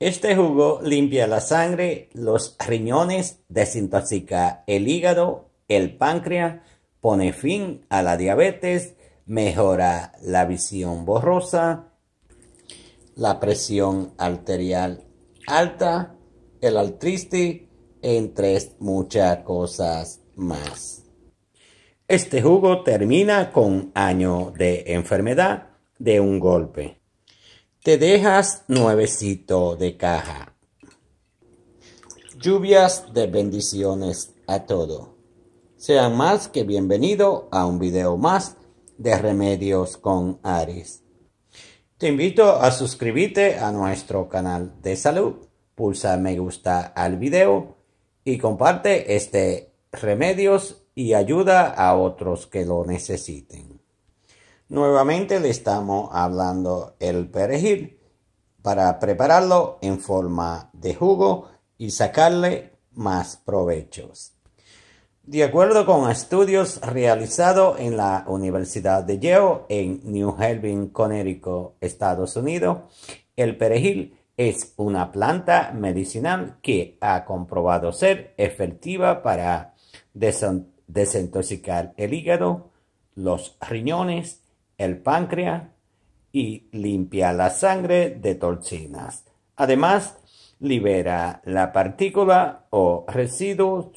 Este jugo limpia la sangre, los riñones, desintoxica el hígado, el páncreas, pone fin a la diabetes, mejora la visión borrosa, la presión arterial alta, el altriste, entre muchas cosas más. Este jugo termina con año de enfermedad de un golpe te dejas nuevecito de caja. Lluvias de bendiciones a todo. Sean más que bienvenido a un video más de Remedios con Aries. Te invito a suscribirte a nuestro canal de salud. Pulsa me gusta al video y comparte este remedios y ayuda a otros que lo necesiten. Nuevamente le estamos hablando el perejil para prepararlo en forma de jugo y sacarle más provechos. De acuerdo con estudios realizados en la Universidad de Yale en New Haven, Connecticut, Estados Unidos, el perejil es una planta medicinal que ha comprobado ser efectiva para desintoxicar el hígado, los riñones, el páncreas y limpia la sangre de toxinas. Además, libera la partícula o residuos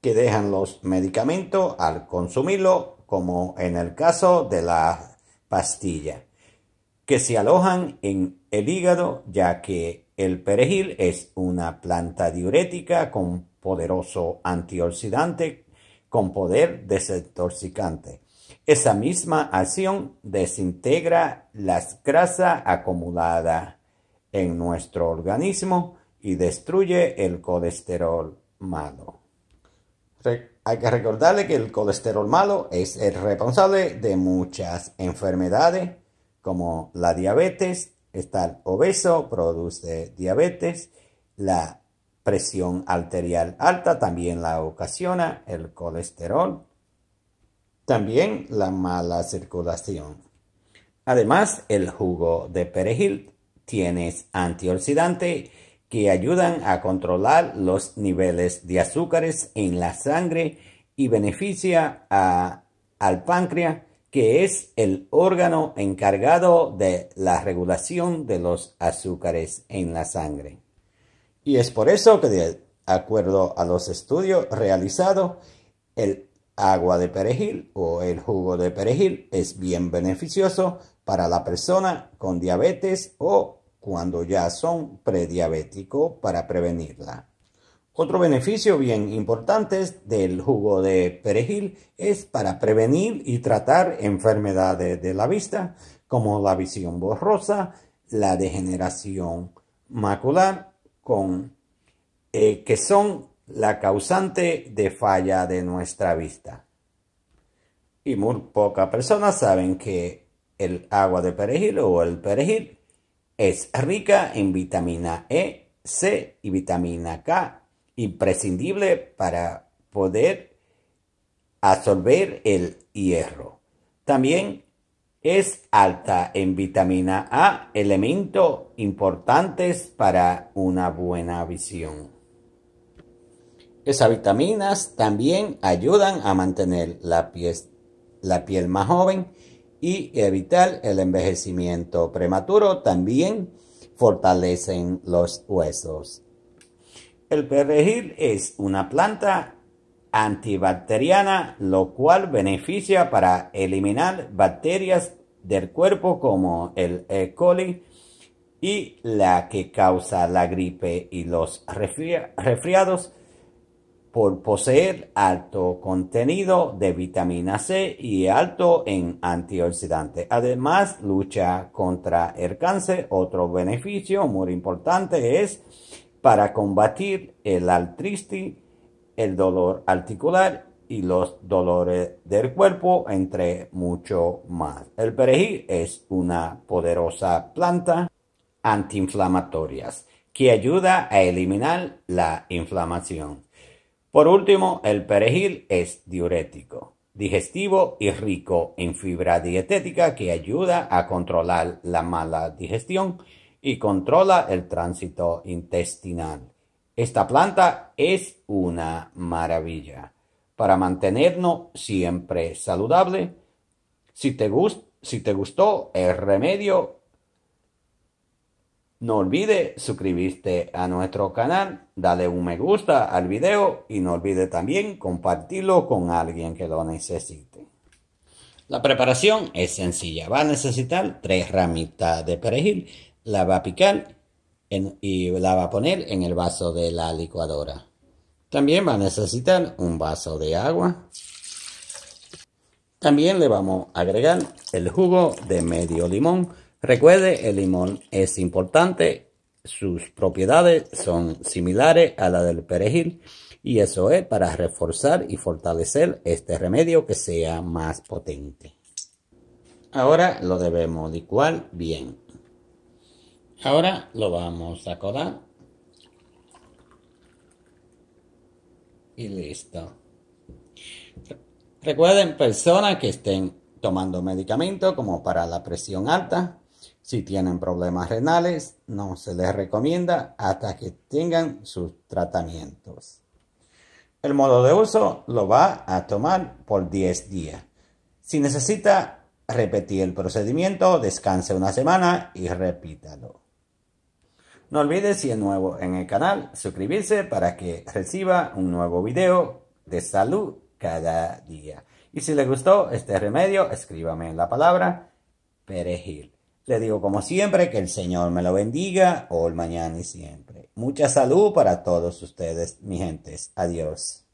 que dejan los medicamentos al consumirlo, como en el caso de la pastilla, que se alojan en el hígado, ya que el perejil es una planta diurética con poderoso antioxidante con poder desintoxicante. Esa misma acción desintegra la grasa acumulada en nuestro organismo y destruye el colesterol malo. Hay que recordarle que el colesterol malo es el responsable de muchas enfermedades como la diabetes, estar obeso produce diabetes, la presión arterial alta también la ocasiona el colesterol también la mala circulación. Además, el jugo de perejil tiene antioxidantes que ayudan a controlar los niveles de azúcares en la sangre y beneficia al páncreas, que es el órgano encargado de la regulación de los azúcares en la sangre. Y es por eso que, de acuerdo a los estudios realizados, el agua de perejil o el jugo de perejil es bien beneficioso para la persona con diabetes o cuando ya son prediabéticos para prevenirla. Otro beneficio bien importante del jugo de perejil es para prevenir y tratar enfermedades de la vista como la visión borrosa, la degeneración macular, con, eh, que son la causante de falla de nuestra vista. Y muy pocas personas saben que el agua de perejil o el perejil es rica en vitamina E, C y vitamina K, imprescindible para poder absorber el hierro. También es alta en vitamina A, elemento importantes para una buena visión. Esas vitaminas también ayudan a mantener la piel, más joven y evitar el envejecimiento prematuro. También fortalecen los huesos. El perejil es una planta antibacteriana, lo cual beneficia para eliminar bacterias del cuerpo como el E. coli y la que causa la gripe y los resfriados por poseer alto contenido de vitamina C y alto en antioxidantes. Además, lucha contra el cáncer. Otro beneficio muy importante es para combatir el artritis, el dolor articular y los dolores del cuerpo, entre mucho más. El perejil es una poderosa planta antiinflamatoria que ayuda a eliminar la inflamación. Por último, el perejil es diurético, digestivo y rico en fibra dietética que ayuda a controlar la mala digestión y controla el tránsito intestinal. Esta planta es una maravilla. Para mantenernos siempre saludables. si te, si te gustó el remedio no olvides suscribirte a nuestro canal, dale un me gusta al video y no olvide también compartirlo con alguien que lo necesite. La preparación es sencilla. Va a necesitar tres ramitas de perejil, la va a picar y la va a poner en el vaso de la licuadora. También va a necesitar un vaso de agua. También le vamos a agregar el jugo de medio limón Recuerde, el limón es importante, sus propiedades son similares a la del perejil y eso es para reforzar y fortalecer este remedio que sea más potente. Ahora lo debemos licuar bien. Ahora lo vamos a colar. Y listo. Recuerden, personas que estén tomando medicamentos como para la presión alta, si tienen problemas renales, no se les recomienda hasta que tengan sus tratamientos. El modo de uso lo va a tomar por 10 días. Si necesita repetir el procedimiento, descanse una semana y repítalo. No olvide si es nuevo en el canal, suscribirse para que reciba un nuevo video de salud cada día. Y si le gustó este remedio, escríbame la palabra perejil. Les digo como siempre que el Señor me lo bendiga hoy, mañana y siempre. Mucha salud para todos ustedes, mi gentes. Adiós.